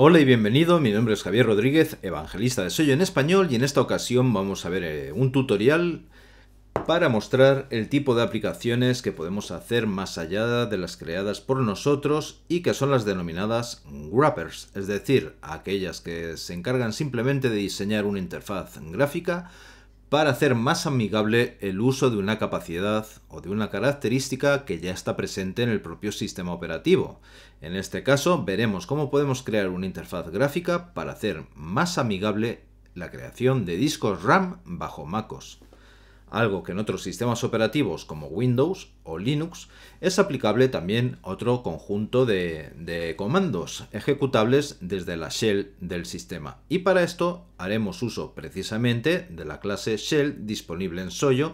Hola y bienvenido, mi nombre es Javier Rodríguez, evangelista de Soy en Español y en esta ocasión vamos a ver eh, un tutorial para mostrar el tipo de aplicaciones que podemos hacer más allá de las creadas por nosotros y que son las denominadas wrappers, es decir, aquellas que se encargan simplemente de diseñar una interfaz gráfica para hacer más amigable el uso de una capacidad o de una característica que ya está presente en el propio sistema operativo. En este caso veremos cómo podemos crear una interfaz gráfica para hacer más amigable la creación de discos RAM bajo MacOS algo que en otros sistemas operativos como Windows o Linux es aplicable también otro conjunto de, comandos ejecutables desde la shell del sistema. Y para esto haremos uso precisamente de la clase shell disponible en Soyo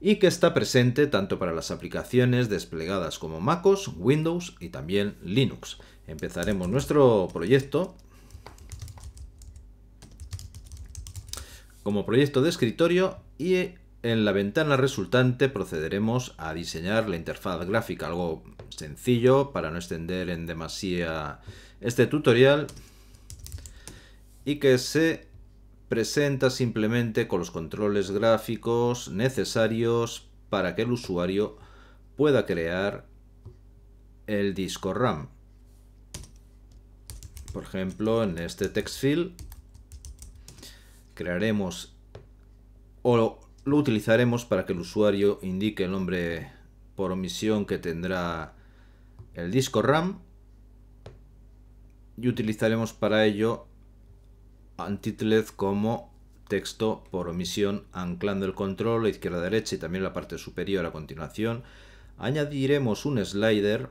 y que está presente tanto para las aplicaciones desplegadas como MacOS, Windows y también Linux. Empezaremos nuestro proyecto como proyecto de escritorio y en la ventana resultante procederemos a diseñar la interfaz gráfica, algo sencillo para no extender en demasía este tutorial y que se presenta simplemente con los controles gráficos necesarios para que el usuario pueda crear el disco RAM. Por ejemplo, en este text field crearemos o lo, utilizaremos para que el usuario indique el nombre por omisión que tendrá el disco RAM y utilizaremos para ello Antitled como texto por omisión anclando el control a izquierda derecha y también la parte superior a continuación añadiremos un slider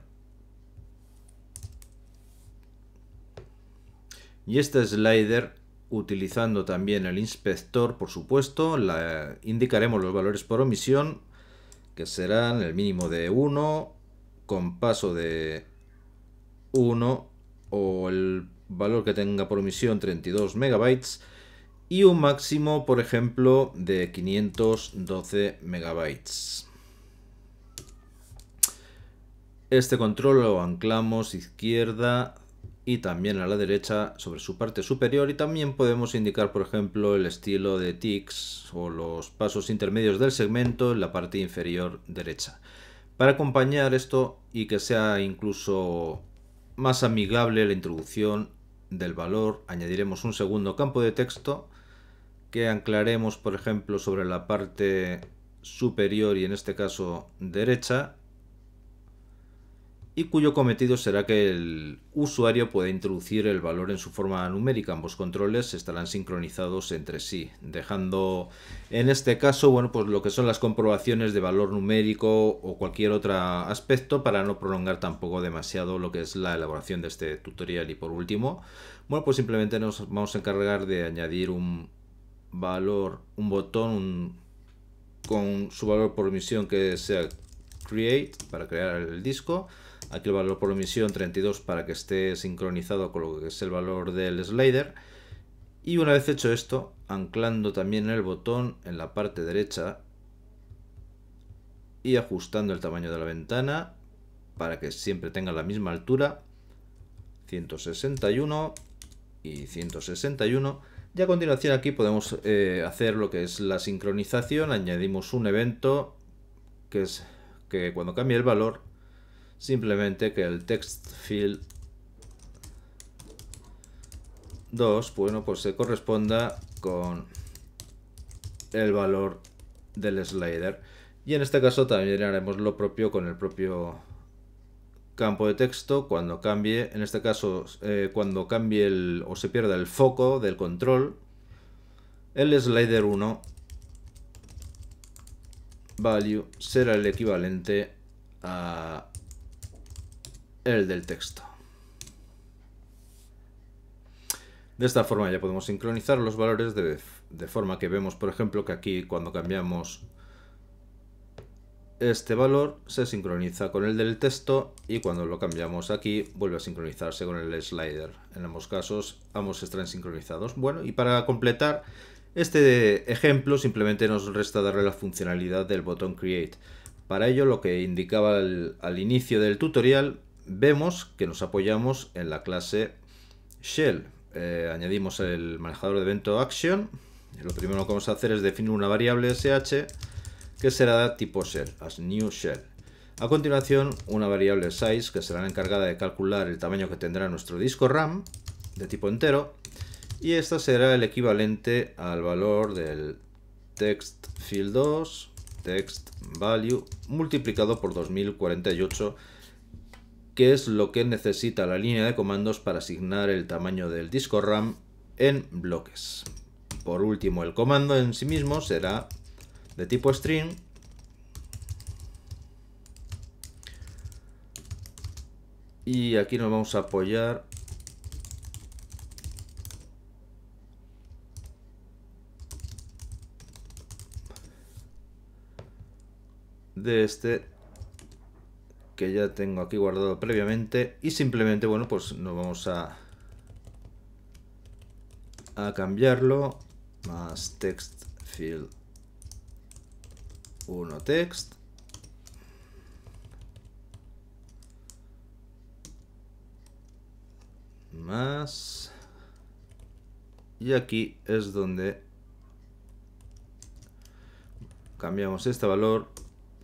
y este slider utilizando también el inspector, por supuesto, la, indicaremos los valores por omisión, que serán el mínimo de 1, con paso de 1 o el valor que tenga por omisión 32 megabytes y un máximo, por ejemplo, de 512 megabytes. Este control lo anclamos izquierda y también a la derecha sobre su parte superior y también podemos indicar por ejemplo el estilo de tics o los pasos intermedios del segmento en la parte inferior derecha. Para acompañar esto y que sea incluso más amigable la introducción del valor añadiremos un segundo campo de texto que anclaremos por ejemplo sobre la parte superior y en este caso derecha y cuyo cometido será que el usuario pueda introducir el valor en su forma numérica. Ambos controles estarán sincronizados entre sí, dejando en este caso bueno, pues lo que son las comprobaciones de valor numérico o cualquier otro aspecto para no prolongar tampoco demasiado lo que es la elaboración de este tutorial. Y por último, bueno, pues simplemente nos vamos a encargar de añadir un valor, un botón con su valor por misión que sea create para crear el disco aquí el valor por omisión 32 para que esté sincronizado con lo que es el valor del slider. Y una vez hecho esto, anclando también el botón en la parte derecha y ajustando el tamaño de la ventana para que siempre tenga la misma altura, 161 y 161. Y a continuación aquí podemos eh, hacer lo que es la sincronización, añadimos un evento que es que cuando cambie el valor Simplemente que el text field 2, bueno, pues se corresponda con el valor del slider. Y en este caso también haremos lo propio con el propio campo de texto cuando cambie, en este caso, eh, cuando cambie el, o se pierda el foco del control, el slider 1 value será el equivalente a el del texto. De esta forma ya podemos sincronizar los valores de, de, forma que vemos, por ejemplo, que aquí cuando cambiamos este valor se sincroniza con el del texto y cuando lo cambiamos aquí vuelve a sincronizarse con el slider. En ambos casos ambos están sincronizados. Bueno, y para completar este ejemplo simplemente nos resta darle la funcionalidad del botón Create. Para ello lo que indicaba al inicio del tutorial vemos que nos apoyamos en la clase shell. Eh, añadimos el manejador de evento action. Lo primero que vamos a hacer es definir una variable sh que será de tipo shell, as new shell. A continuación, una variable size que será la encargada de calcular el tamaño que tendrá nuestro disco RAM de tipo entero y esta será el equivalente al valor del text field 2 text value multiplicado por 2048 qué es lo que necesita la línea de comandos para asignar el tamaño del disco RAM en bloques. Por último, el comando en sí mismo será de tipo string y aquí nos vamos a apoyar de este que ya tengo aquí guardado previamente y simplemente, bueno, pues nos vamos a a cambiarlo más text field 1 text más y aquí es donde cambiamos este valor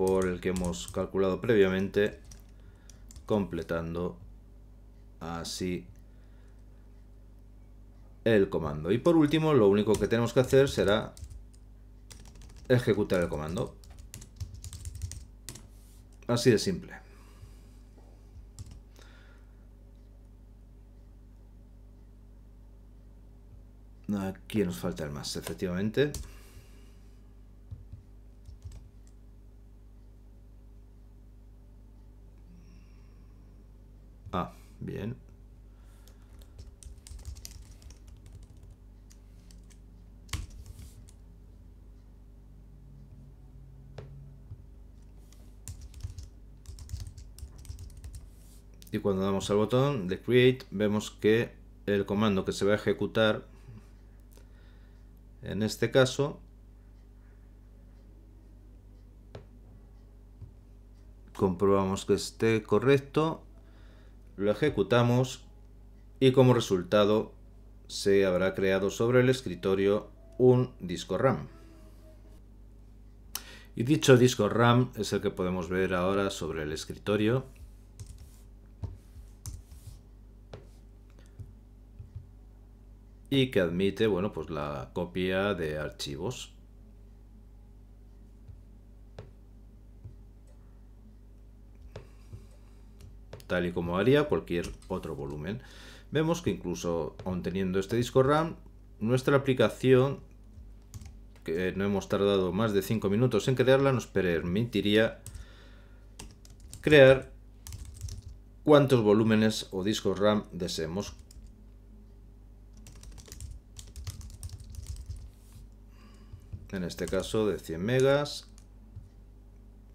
por el que hemos calculado previamente, completando así el comando. Y por último, lo único que tenemos que hacer será ejecutar el comando. Así de simple. Aquí nos falta el más, efectivamente. Ah, bien. Y cuando damos al botón de Create, vemos que el comando que se va a ejecutar, en este caso, comprobamos que esté correcto lo ejecutamos y como resultado se habrá creado sobre el escritorio un disco RAM. Y dicho disco RAM es el que podemos ver ahora sobre el escritorio. Y que admite, bueno, pues la copia de archivos. tal y como haría cualquier otro volumen. Vemos que incluso aun teniendo este disco RAM, nuestra aplicación, que no hemos tardado más de 5 minutos en crearla, nos permitiría crear cuántos volúmenes o discos RAM deseemos. En este caso de 100 megas,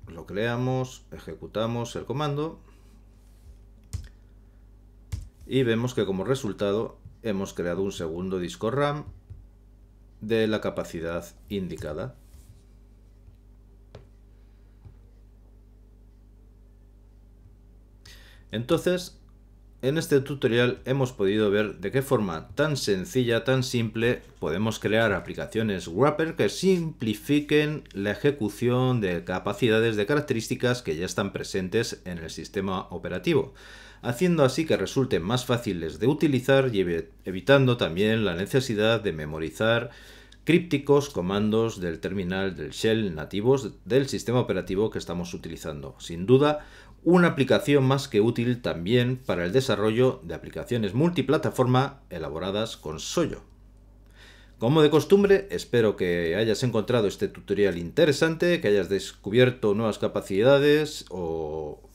lo creamos, ejecutamos el comando y vemos que como resultado hemos creado un segundo disco RAM de la capacidad indicada. Entonces, en este tutorial hemos podido ver de qué forma tan sencilla, tan simple, podemos crear aplicaciones wrapper que simplifiquen la ejecución de capacidades de características que ya están presentes en el sistema operativo, haciendo así que resulten más fáciles de utilizar y evitando también la necesidad de memorizar crípticos comandos del terminal del shell nativos del sistema operativo que estamos utilizando. Sin duda, una aplicación más que útil también para el desarrollo de aplicaciones multiplataforma elaboradas con Soyo. Como de costumbre, espero que hayas encontrado este tutorial interesante, que hayas descubierto nuevas capacidades o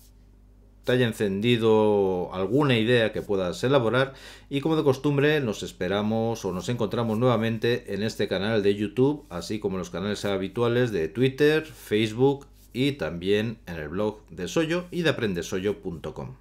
te haya encendido alguna idea que puedas elaborar y como de costumbre nos esperamos o nos encontramos nuevamente en este canal de YouTube, así como en los canales habituales de Twitter, Facebook y también en el blog de Soyo y de aprendesoyo.com.